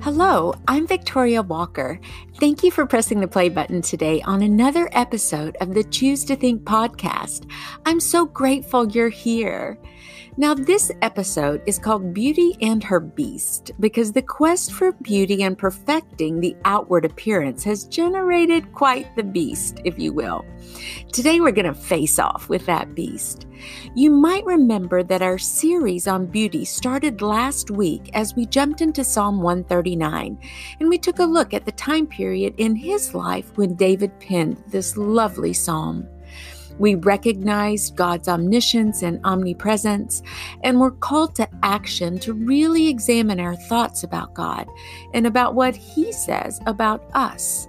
Hello, I'm Victoria Walker. Thank you for pressing the play button today on another episode of the Choose to Think podcast. I'm so grateful you're here. Now, this episode is called Beauty and Her Beast because the quest for beauty and perfecting the outward appearance has generated quite the beast, if you will. Today, we're going to face off with that beast. You might remember that our series on beauty started last week as we jumped into Psalm 139 and we took a look at the time period in his life when David penned this lovely psalm. We recognize God's omniscience and omnipresence, and we're called to action to really examine our thoughts about God and about what He says about us.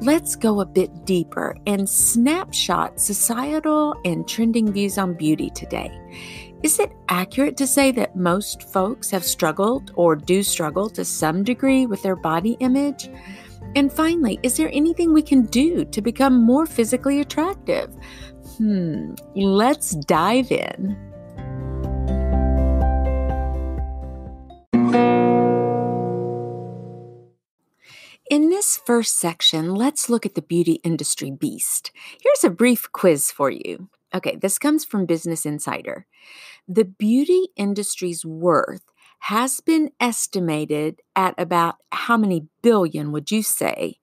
Let's go a bit deeper and snapshot societal and trending views on beauty today. Is it accurate to say that most folks have struggled or do struggle to some degree with their body image? And finally, is there anything we can do to become more physically attractive? Hmm, let's dive in. In this first section, let's look at the beauty industry beast. Here's a brief quiz for you. Okay, this comes from Business Insider. The beauty industry's worth has been estimated at about how many billion would you say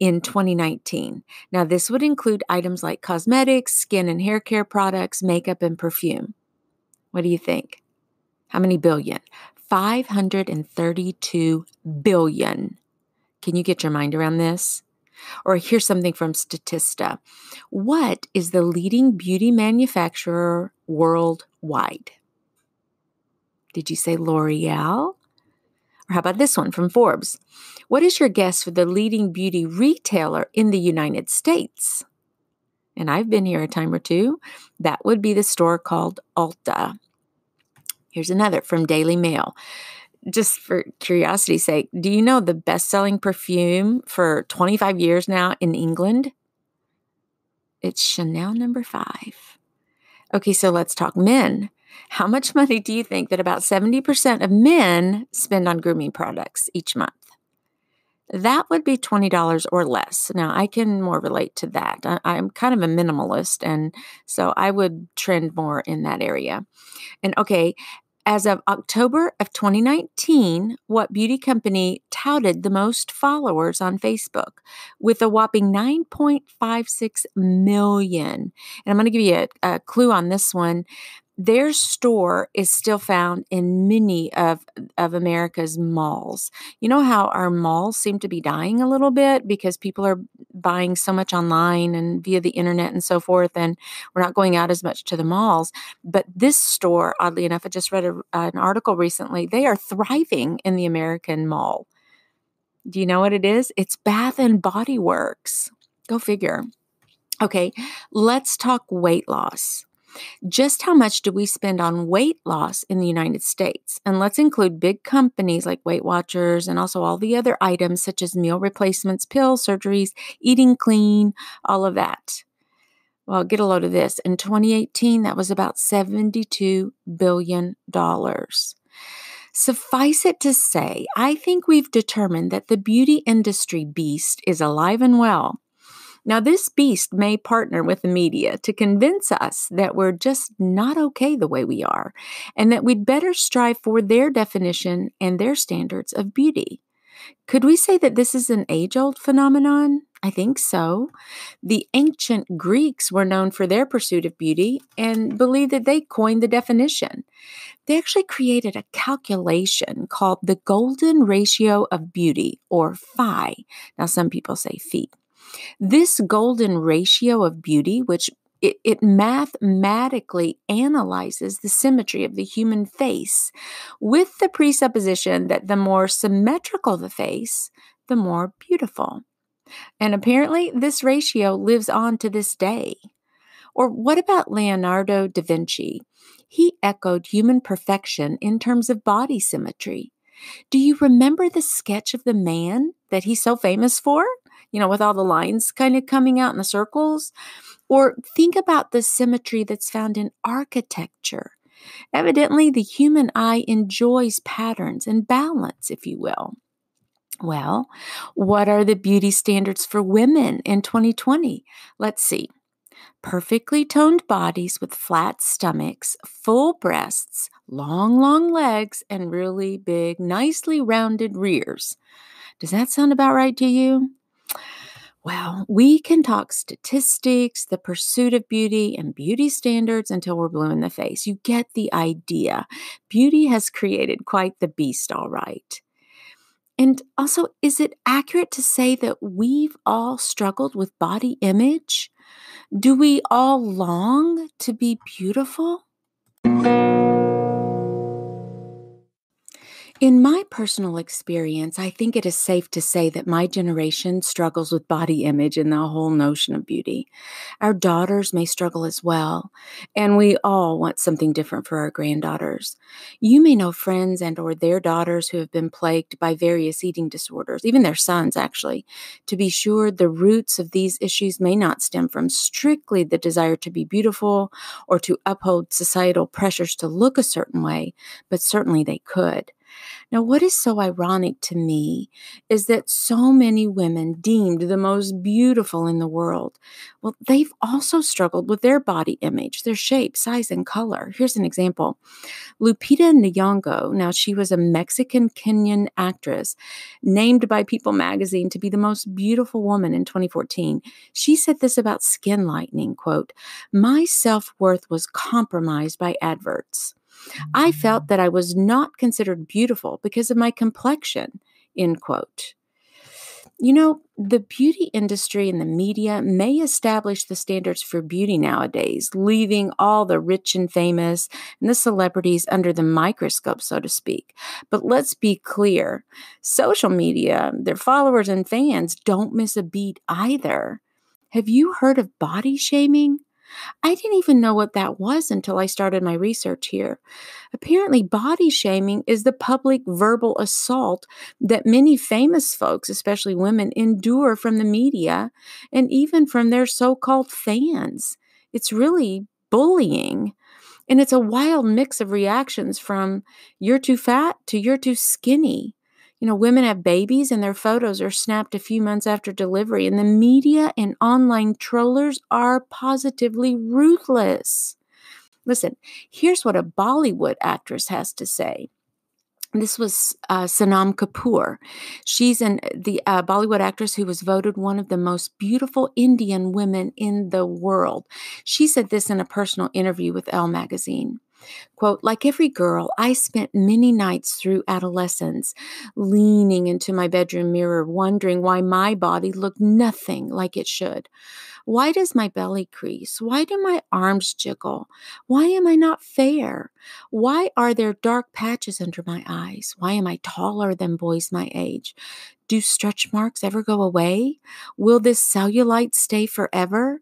in 2019? Now, this would include items like cosmetics, skin and hair care products, makeup, and perfume. What do you think? How many billion? 532 billion. Can you get your mind around this? Or here's something from Statista What is the leading beauty manufacturer worldwide? Did you say L'Oreal? Or how about this one from Forbes? What is your guess for the leading beauty retailer in the United States? And I've been here a time or two. That would be the store called Ulta. Here's another from Daily Mail. Just for curiosity's sake, do you know the best selling perfume for 25 years now in England? It's Chanel number five. Okay, so let's talk men. How much money do you think that about 70% of men spend on grooming products each month? That would be $20 or less. Now, I can more relate to that. I, am kind of a minimalist, and so I would trend more in that area. And okay, as of October of 2019, what beauty company touted the most followers on Facebook with a whopping 9.56 million? And I'm going to give you a, a clue on this one their store is still found in many of, of America's malls. You know how our malls seem to be dying a little bit because people are buying so much online and via the internet and so forth, and we're not going out as much to the malls. But this store, oddly enough, I just read a, an article recently, they are thriving in the American mall. Do you know what it is? It's Bath and Body Works. Go figure. Okay, let's talk weight loss. Just how much do we spend on weight loss in the United States? And let's include big companies like Weight Watchers and also all the other items such as meal replacements, pills, surgeries, eating clean, all of that. Well, get a load of this. In 2018, that was about $72 billion. Suffice it to say, I think we've determined that the beauty industry beast is alive and well, now, this beast may partner with the media to convince us that we're just not okay the way we are, and that we'd better strive for their definition and their standards of beauty. Could we say that this is an age old phenomenon? I think so. The ancient Greeks were known for their pursuit of beauty and believe that they coined the definition. They actually created a calculation called the golden ratio of beauty, or phi. Now, some people say feet. This golden ratio of beauty, which it, it, mathematically analyzes the symmetry of the human face with the presupposition that the more symmetrical the face, the more beautiful. And apparently, this ratio lives on to this day. Or what about Leonardo da Vinci? He echoed human perfection in terms of body symmetry. Do you remember the sketch of the man that he's so famous for? you know, with all the lines kind of coming out in the circles. Or think about the symmetry that's found in architecture. Evidently, the human eye enjoys patterns and balance, if you will. Well, what are the beauty standards for women in 2020? Let's see. Perfectly toned bodies with flat stomachs, full breasts, long, long legs, and really big, nicely rounded rears. Does that sound about right to you? Well, we can talk statistics, the pursuit of beauty, and beauty standards until we're blue in the face. You get the idea. Beauty has created quite the beast, all right. And also, is it accurate to say that we've all struggled with body image? Do we all long to be beautiful? personal experience, I think it is safe to say that my generation struggles with body image and the whole notion of beauty. Our daughters may struggle as well, and we all want something different for our granddaughters. You may know friends and or their daughters who have been plagued by various eating disorders, even their sons actually. To be sure, the roots of these issues may not stem from strictly the desire to be beautiful or to uphold societal pressures to look a certain way, but certainly they could. Now, what is so ironic to me is that so many women deemed the most beautiful in the world, well, they've also struggled with their body image, their shape, size, and color. Here's an example Lupita Nyongo, now she was a Mexican Kenyan actress named by People magazine to be the most beautiful woman in 2014. She said this about skin lightening quote, My self worth was compromised by adverts. I felt that I was not considered beautiful because of my complexion, end quote. You know, the beauty industry and the media may establish the standards for beauty nowadays, leaving all the rich and famous and the celebrities under the microscope, so to speak. But let's be clear social media, their followers and fans don't miss a beat either. Have you heard of body shaming? I didn't even know what that was until I started my research here. Apparently, body shaming is the public verbal assault that many famous folks, especially women, endure from the media and even from their so called fans. It's really bullying. And it's a wild mix of reactions from you're too fat to you're too skinny. You know, women have babies and their photos are snapped a few months after delivery, and the media and online trollers are positively ruthless. Listen, here's what a Bollywood actress has to say. This was uh, Sanam Kapoor. She's an, the uh, Bollywood actress who was voted one of the most beautiful Indian women in the world. She said this in a personal interview with Elle magazine. Quote, like every girl, I spent many nights through adolescence leaning into my bedroom mirror, wondering why my body looked nothing like it should. Why does my belly crease? Why do my arms jiggle? Why am I not fair? Why are there dark patches under my eyes? Why am I taller than boys my age? Do stretch marks ever go away? Will this cellulite stay forever?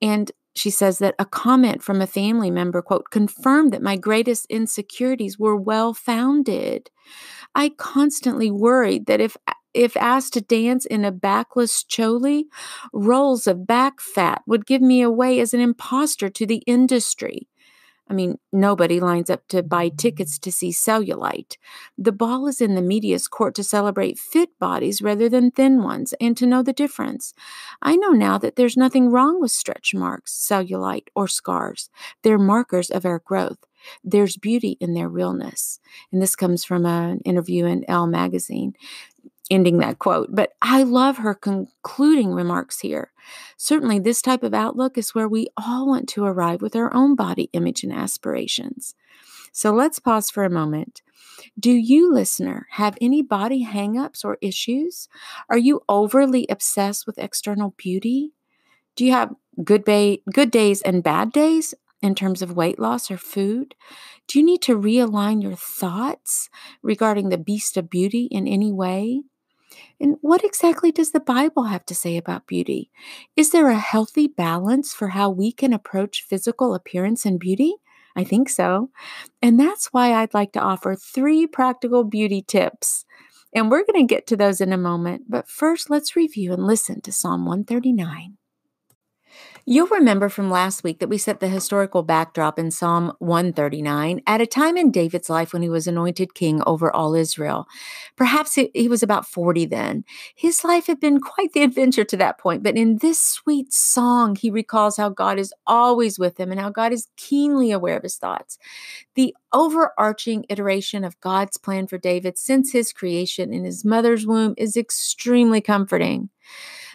And she says that a comment from a family member, quote, confirmed that my greatest insecurities were well founded. I constantly worried that if if asked to dance in a backless choli, rolls of back fat would give me away as an impostor to the industry. I mean, nobody lines up to buy mm-hmm. tickets to see cellulite. The ball is in the media's court to celebrate fit bodies rather than thin ones and to know the difference. I know now that there's nothing wrong with stretch marks, cellulite, or scars. They're markers of our growth. There's beauty in their realness. And this comes from an interview in Elle magazine ending that quote, but I love her concluding remarks here. Certainly, this type of outlook is where we all want to arrive with our own body image and aspirations. So let's pause for a moment. Do you, listener, have any body hangups or issues? Are you overly obsessed with external beauty? Do you have good, ba- good days and bad days in terms of weight loss or food? Do you need to realign your thoughts regarding the beast of beauty in any way? And what exactly does the Bible have to say about beauty? Is there a healthy balance for how we can approach physical appearance and beauty? I think so. And that's why I'd like to offer three practical beauty tips. And we're going to get to those in a moment. But first, let's review and listen to Psalm 139. You'll remember from last week that we set the historical backdrop in Psalm 139 at a time in David's life when he was anointed king over all Israel. Perhaps he was about 40 then. His life had been quite the adventure to that point, but in this sweet song, he recalls how God is always with him and how God is keenly aware of his thoughts. The overarching iteration of God's plan for David since his creation in his mother's womb is extremely comforting.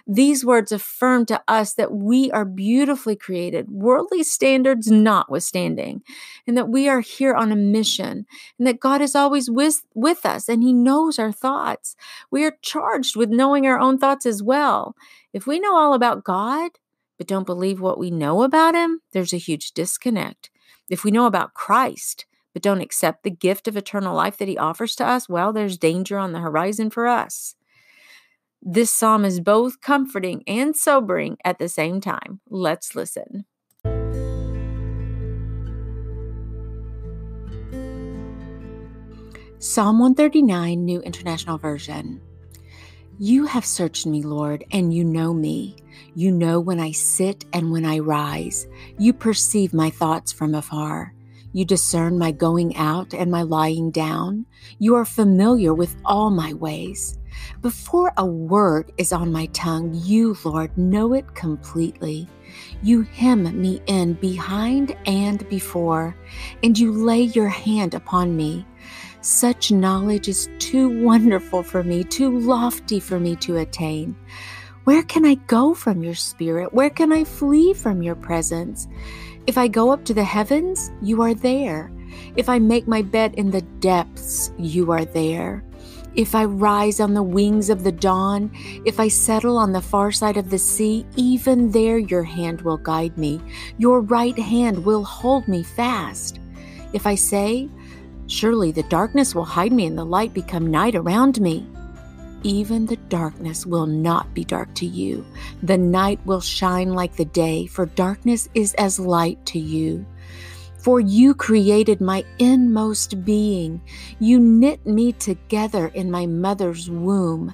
These words affirm to us that we are beautifully created, worldly standards notwithstanding, and that we are here on a mission, and that God is always with, with us and He knows our thoughts. We are charged with knowing our own thoughts as well. If we know all about God, but don't believe what we know about Him, there's a huge disconnect. If we know about Christ, but don't accept the gift of eternal life that he offers to us, well, there's danger on the horizon for us. This psalm is both comforting and sobering at the same time. Let's listen. Psalm 139, New International Version. You have searched me, Lord, and you know me. You know when I sit and when I rise. You perceive my thoughts from afar. You discern my going out and my lying down. You are familiar with all my ways. Before a word is on my tongue, you, Lord, know it completely. You hem me in behind and before, and you lay your hand upon me. Such knowledge is too wonderful for me, too lofty for me to attain. Where can I go from your spirit? Where can I flee from your presence? If I go up to the heavens, you are there. If I make my bed in the depths, you are there. If I rise on the wings of the dawn, if I settle on the far side of the sea, even there your hand will guide me. Your right hand will hold me fast. If I say, Surely the darkness will hide me and the light become night around me. Even the darkness will not be dark to you. The night will shine like the day, for darkness is as light to you. For you created my inmost being. You knit me together in my mother's womb.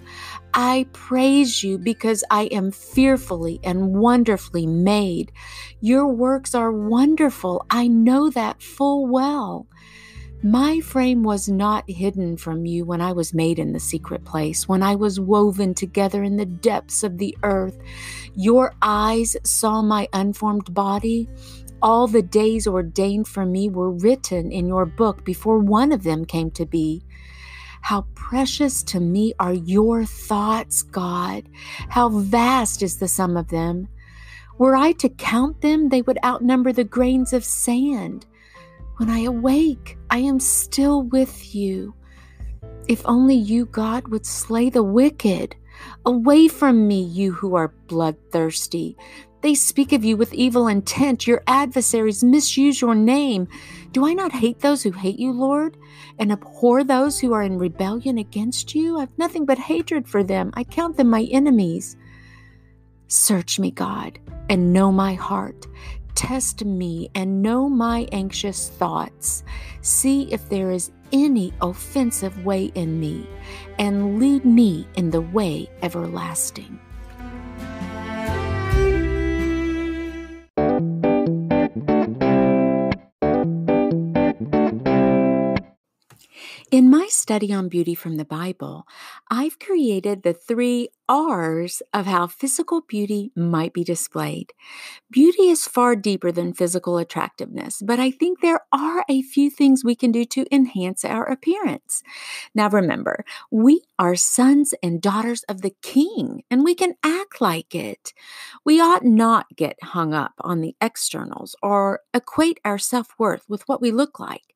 I praise you because I am fearfully and wonderfully made. Your works are wonderful. I know that full well. My frame was not hidden from you when I was made in the secret place, when I was woven together in the depths of the earth. Your eyes saw my unformed body all the days ordained for me were written in your book before one of them came to be. How precious to me are your thoughts, God. How vast is the sum of them. Were I to count them, they would outnumber the grains of sand. When I awake, I am still with you. If only you, God, would slay the wicked. Away from me, you who are bloodthirsty. They speak of you with evil intent. Your adversaries misuse your name. Do I not hate those who hate you, Lord, and abhor those who are in rebellion against you? I've nothing but hatred for them. I count them my enemies. Search me, God, and know my heart. Test me and know my anxious thoughts. See if there is any offensive way in me, and lead me in the way everlasting. In my study on beauty from the Bible, I've created the three R's of how physical beauty might be displayed. Beauty is far deeper than physical attractiveness, but I think there are a few things we can do to enhance our appearance. Now, remember, we are sons and daughters of the King, and we can act like it. We ought not get hung up on the externals or equate our self worth with what we look like.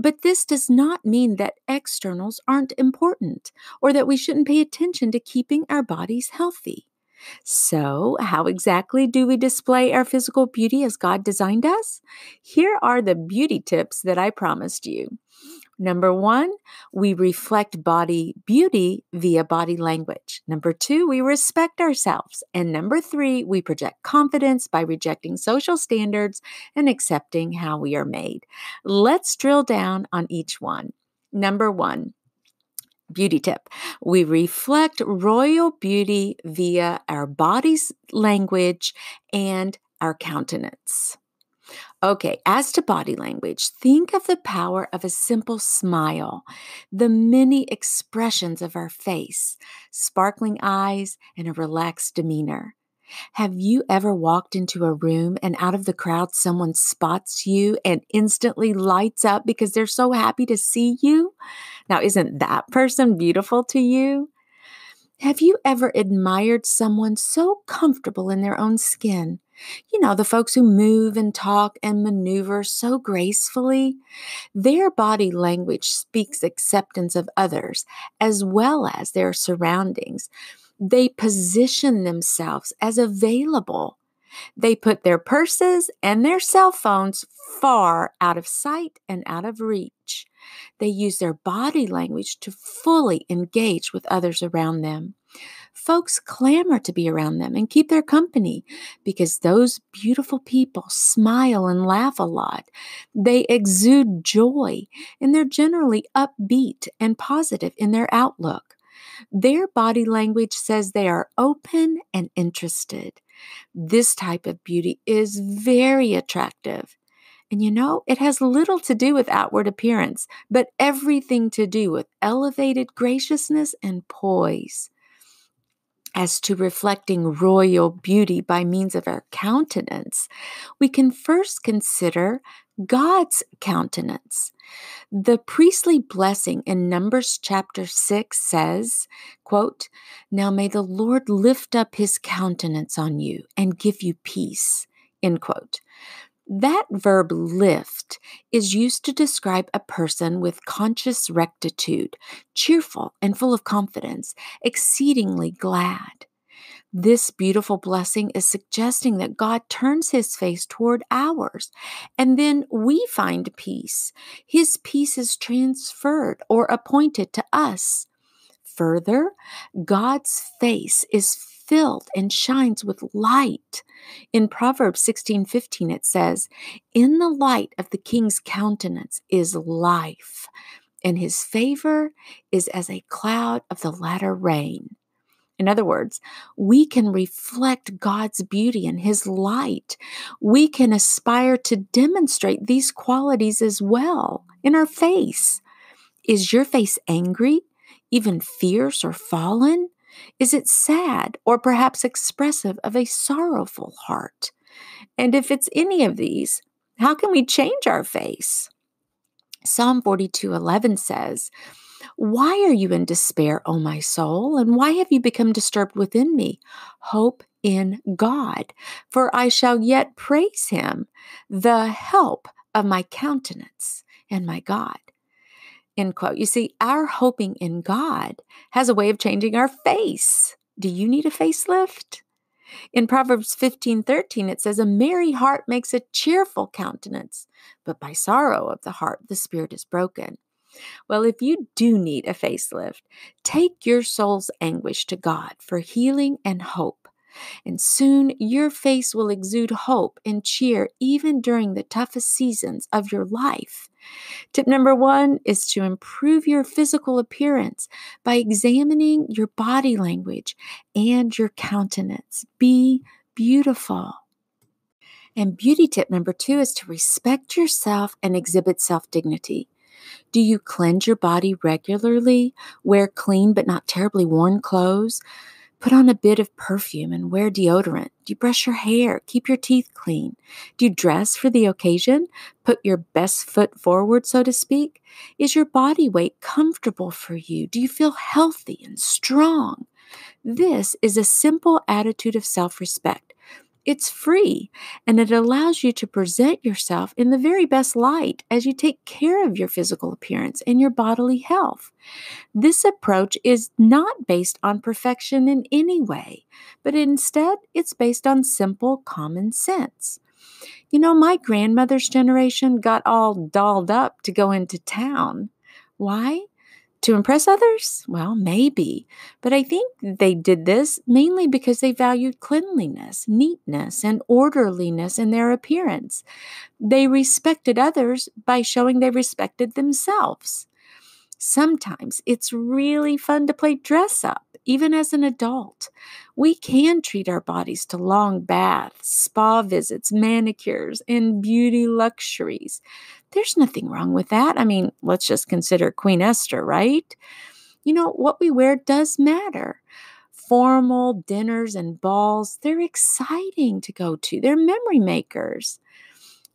But this does not mean that externals aren't important or that we shouldn't pay attention to keeping our bodies healthy. So, how exactly do we display our physical beauty as God designed us? Here are the beauty tips that I promised you. Number one, we reflect body beauty via body language. Number two, we respect ourselves. And number three, we project confidence by rejecting social standards and accepting how we are made. Let's drill down on each one. Number one, beauty tip. We reflect royal beauty via our body's language and our countenance. Okay, as to body language, think of the power of a simple smile, the many expressions of our face, sparkling eyes, and a relaxed demeanor. Have you ever walked into a room and out of the crowd someone spots you and instantly lights up because they're so happy to see you? Now, isn't that person beautiful to you? Have you ever admired someone so comfortable in their own skin? you know, the folks who move and talk and maneuver so gracefully, their body language speaks acceptance of others as well as their surroundings. They position themselves as available. They put their purses and their cell phones far out of sight and out of reach. They use their body language to fully engage with others around them folks clamor to be around them and keep their company because those beautiful people smile and laugh a lot. They exude joy and they're generally upbeat and positive in their outlook. Their body language says they are open and interested. This type of beauty is very attractive. And you know, it has little to do with outward appearance, but everything to do with elevated graciousness and poise as to reflecting royal beauty by means of our countenance, we can first consider God's countenance. The priestly blessing in Numbers chapter 6 says, quote, Now may the Lord lift up his countenance on you and give you peace. End quote. That verb lift is used to describe a person with conscious rectitude, cheerful and full of confidence, exceedingly glad. This beautiful blessing is suggesting that God turns his face toward ours, and then we find peace. His peace is transferred or appointed to us. Further, God's face is filled and shines with light. In Proverbs sixteen fifteen, it says, In the light of the king's countenance is life, and his favor is as a cloud of the latter rain. In other words, we can reflect God's beauty and His light. We can aspire to demonstrate these qualities as well in our face. Is your face angry, even fierce or fallen? Is it sad or perhaps expressive of a sorrowful heart? And if it's any of these, how can we change our face? Psalm 42:11 says, "Why are you in despair, O my soul, and why have you become disturbed within me? Hope in God, for I shall yet praise him, the help of my countenance and my God." End quote. You see, our hoping in God has a way of changing our face. Do you need a facelift? In Proverbs 15 13, it says, A merry heart makes a cheerful countenance, but by sorrow of the heart the spirit is broken. Well, if you do need a facelift, take your soul's anguish to God for healing and hope. And soon your face will exude hope and cheer even during the toughest seasons of your life. Tip number one is to improve your physical appearance by examining your body language and your countenance. Be beautiful. And beauty tip number two is to respect yourself and exhibit self dignity. Do you cleanse your body regularly? Wear clean but not terribly worn clothes? Put on a bit of perfume and wear deodorant. Do you brush your hair? Keep your teeth clean? Do you dress for the occasion? Put your best foot forward, so to speak? Is your body weight comfortable for you? Do you feel healthy and strong? This is a simple attitude of self respect it's free and it allows you to present yourself in the very best light as you take care of your physical appearance and your bodily health. This approach is not based on perfection in any way, but instead it's based on simple common sense. You know, my grandmother's generation got all dolled up to go into town. Why? to impress others? Well, maybe. But I think they did this mainly because they valued cleanliness, neatness, and orderliness in their appearance. They respected others by showing they respected themselves. Sometimes it's really fun to play dress up, even as an adult. We can treat our bodies to long baths, spa visits, manicures, and beauty luxuries. There's nothing wrong with that. I mean, let's just consider Queen Esther, right? You know, what we wear does matter. Formal dinners and balls, they're exciting to go to, they're memory makers.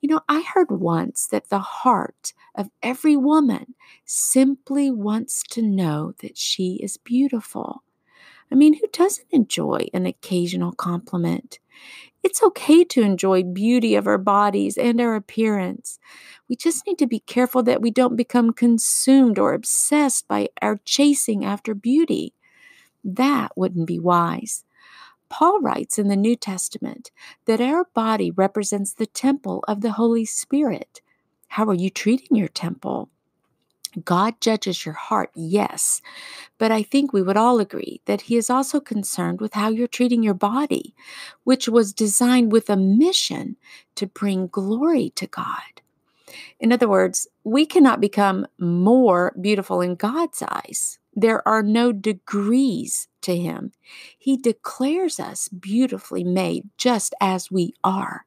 You know, I heard once that the heart of every woman simply wants to know that she is beautiful. I mean, who doesn't enjoy an occasional compliment? It's okay to enjoy beauty of our bodies and our appearance. We just need to be careful that we don't become consumed or obsessed by our chasing after beauty. That wouldn't be wise. Paul writes in the New Testament that our body represents the temple of the Holy Spirit. How are you treating your temple? God judges your heart, yes, but I think we would all agree that He is also concerned with how you're treating your body, which was designed with a mission to bring glory to God. In other words, we cannot become more beautiful in God's eyes there are no degrees to him. He declares us beautifully made just as we are.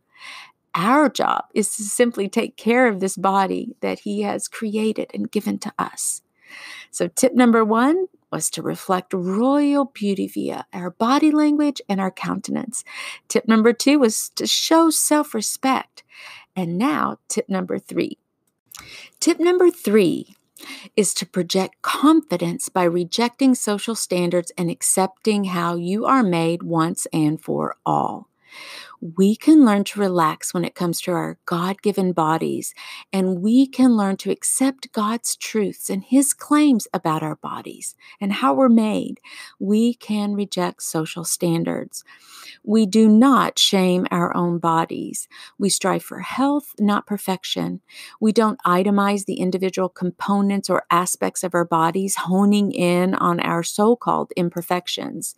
Our job is to simply take care of this body that he has created and given to us. So, tip number one was to reflect royal beauty via our body language and our countenance. Tip number two was to show self respect. And now, tip number three. Tip number three is to project confidence by rejecting social standards and accepting how you are made once and for all we can learn to relax when it comes to our God given bodies, and we can learn to accept God's truths and His claims about our bodies and how we're made. We can reject social standards. We do not shame our own bodies. We strive for health, not perfection. We don't itemize the individual components or aspects of our bodies, honing in on our so called imperfections.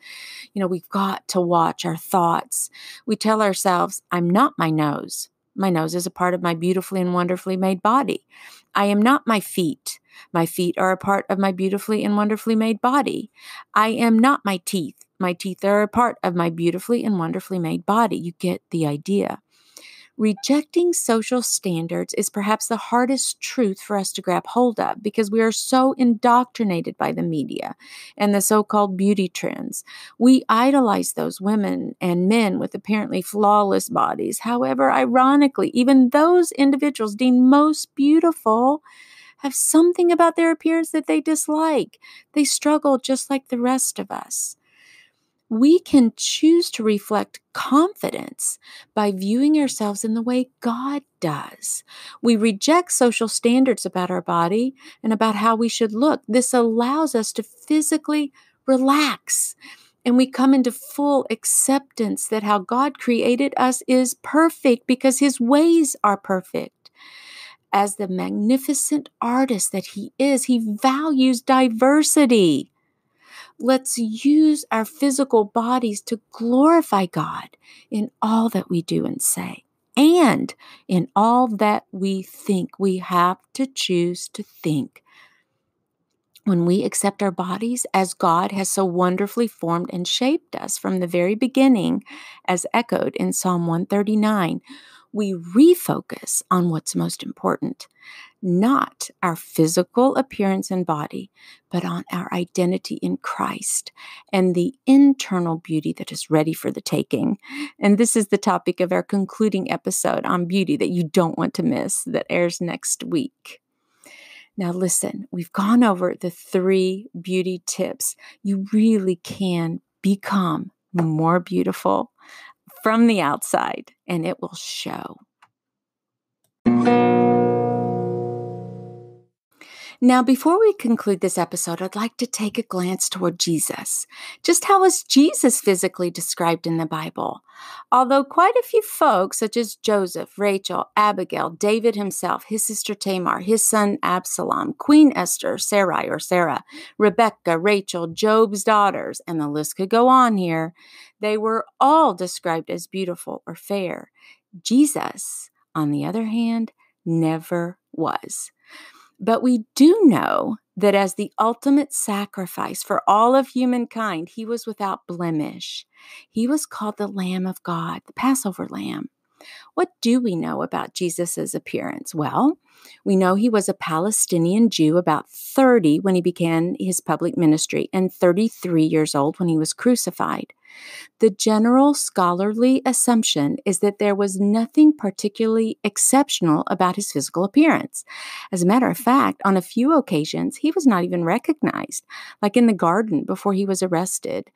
You know, we've got to watch our thoughts. We tell our ourselves, I'm not my nose. My nose is a part of my beautifully and wonderfully made body. I am not my feet. My feet are a part of my beautifully and wonderfully made body. I am not my teeth. My teeth are a part of my beautifully and wonderfully made body. You get the idea. Rejecting social standards is perhaps the hardest truth for us to grab hold of because we are so indoctrinated by the media and the so called beauty trends. We idolize those women and men with apparently flawless bodies. However, ironically, even those individuals deemed most beautiful have something about their appearance that they dislike. They struggle just like the rest of us we can choose to reflect confidence by viewing ourselves in the way God does. We reject social standards about our body and about how we should look. This allows us to physically relax and we come into full acceptance that how God created us is perfect because his ways are perfect. As the magnificent artist that he is, he values diversity. Let's use our physical bodies to glorify God in all that we do and say and in all that we think. We have to choose to think. When we accept our bodies as God has so wonderfully formed and shaped us from the very beginning, as echoed in Psalm 139, we refocus on what's most important not our physical appearance and body, but on our identity in Christ and the internal beauty that is ready for the taking. And this is the topic of our concluding episode on beauty that you don't want to miss that airs next week. Now, listen, we've gone over the three beauty tips. You really can become more beautiful from the outside, and it will show. Now, before we conclude this episode, I'd like to take a glance toward Jesus. Just how is Jesus physically described in the Bible? Although quite a few folks, such as Joseph, Rachel, Abigail, David himself, his sister Tamar, his son Absalom, Queen Esther, Sarai or Sarah, Rebecca, Rachel, Job's daughters, and the list could go on here, they were all described as beautiful or fair. Jesus, on the other hand, never was. But we do know that as the ultimate sacrifice for all of humankind, he was without blemish. He was called the Lamb of God, the Passover Lamb. What do we know about Jesus' appearance? Well, we know he was a Palestinian Jew about 30 when he began his public ministry and 33 years old when he was crucified. The general scholarly assumption is that there was nothing particularly exceptional about his physical appearance. As a matter of fact, on a few occasions, he was not even recognized, like in the garden before he was arrested.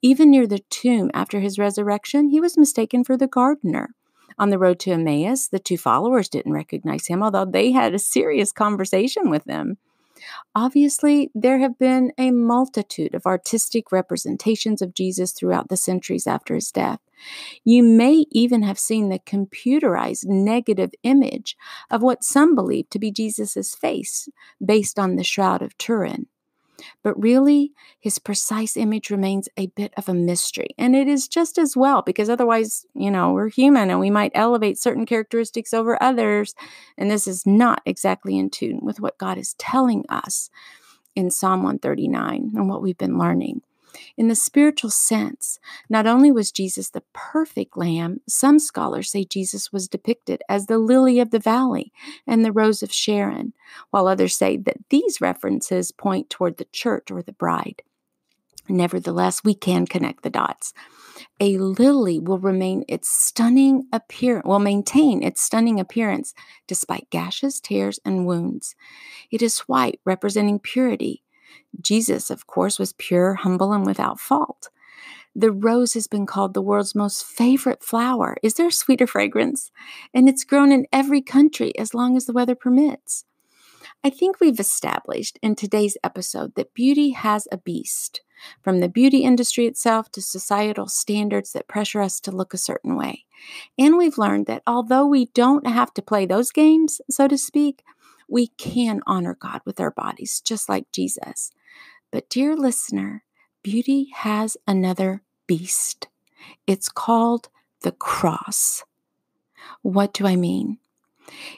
Even near the tomb after his resurrection, he was mistaken for the gardener. On the road to Emmaus, the two followers didn't recognize him, although they had a serious conversation with him. Obviously, there have been a multitude of artistic representations of Jesus throughout the centuries after his death. You may even have seen the computerized negative image of what some believe to be Jesus' face based on the Shroud of Turin. But really, his precise image remains a bit of a mystery. And it is just as well, because otherwise, you know, we're human and we might elevate certain characteristics over others. And this is not exactly in tune with what God is telling us in Psalm 139 and what we've been learning. In the spiritual sense, not only was Jesus the perfect lamb, some scholars say Jesus was depicted as the lily of the valley and the rose of Sharon, while others say that these references point toward the church or the bride. Nevertheless, we can connect the dots. A lily will remain its stunning appearance, will maintain its stunning appearance despite gashes, tears, and wounds. It is white, representing purity, Jesus, of course, was pure, humble, and without fault. The rose has been called the world's most favorite flower. Is there a sweeter fragrance? And it's grown in every country as long as the weather permits. I think we've established in today's episode that beauty has a beast, from the beauty industry itself to societal standards that pressure us to look a certain way. And we've learned that although we don't have to play those games, so to speak, we can honor God with our bodies, just like Jesus. But, dear listener, beauty has another beast. It's called the cross. What do I mean?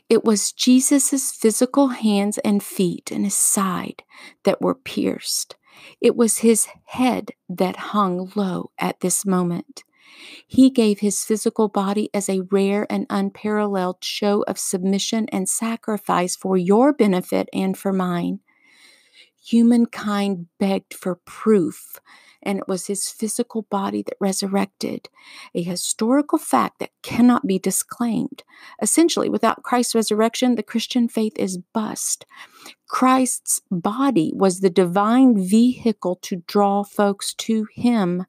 It was Jesus' physical hands and feet and his side that were pierced. It was his head that hung low at this moment. He gave his physical body as a rare and unparalleled show of submission and sacrifice for your benefit and for mine. Humankind begged for proof, and it was his physical body that resurrected, a historical fact that cannot be disclaimed. Essentially, without Christ's resurrection, the Christian faith is bust. Christ's body was the divine vehicle to draw folks to him.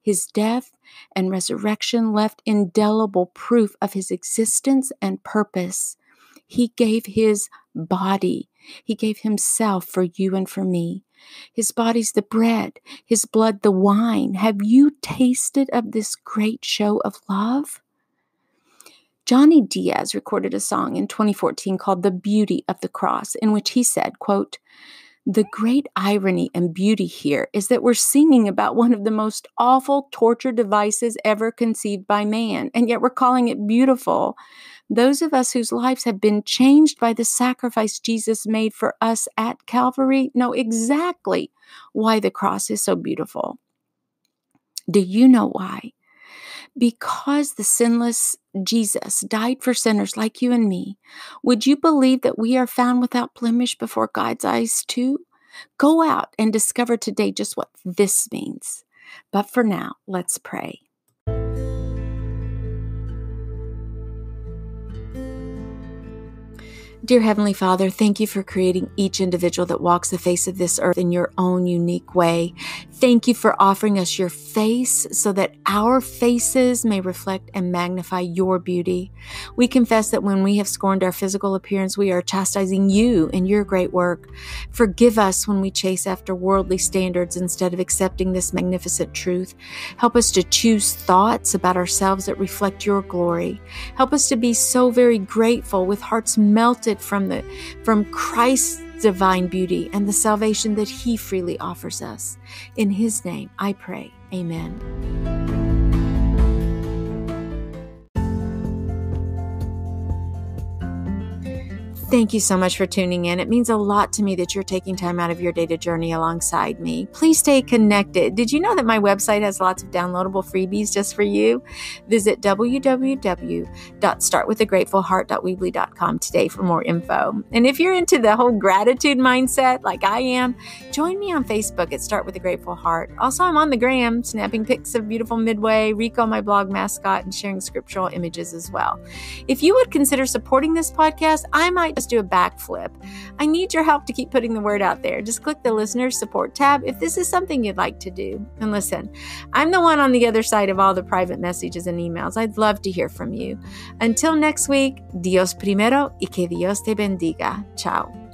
His death and resurrection left indelible proof of his existence and purpose. He gave his body. He gave himself for you and for me. His body's the bread, his blood the wine. Have you tasted of this great show of love? Johnny Diaz recorded a song in 2014 called The Beauty of the Cross in which he said, quote, the great irony and beauty here is that we're singing about one of the most awful torture devices ever conceived by man, and yet we're calling it beautiful. Those of us whose lives have been changed by the sacrifice Jesus made for us at Calvary know exactly why the cross is so beautiful. Do you know why? because the sinless Jesus died for sinners like you and me, would you believe that we are found without blemish before God's eyes too? Go out and discover today just what this means. But for now, let's pray. Dear Heavenly Father, thank you for creating each individual that walks the face of this earth in your own unique way. Thank you for offering us your face so that our faces may reflect and magnify your beauty. We confess that when we have scorned our physical appearance, we are chastising you and your great work. Forgive us when we chase after worldly standards instead of accepting this magnificent truth. Help us to choose thoughts about ourselves that reflect your glory. Help us to be so very grateful with hearts melted from the from Christ's divine beauty, and the salvation that He freely offers us. In His name I pray. Amen. Thank you so much for tuning in. It means a lot to me that you're taking time out of your day to journey alongside me. Please stay connected. Did you know that my website has lots of downloadable freebies just for you? Visit www.startwithagratefulheart.weebly.com today for more info. And if you're into the whole gratitude mindset like I am, join me on Facebook at Start with a Grateful Heart. Also, I'm on the gram, snapping pics of beautiful Midway, Rico, my blog mascot, and sharing scriptural images as well. If you would consider supporting this podcast, I might Let's do a backflip. I need your help to keep putting the word out there. Just click the listener support tab if this is something you'd like to do. And listen, I'm the one on the other side of all the private messages and emails. I'd love to hear from you. Until next week, Dios primero y que Dios te bendiga. Ciao.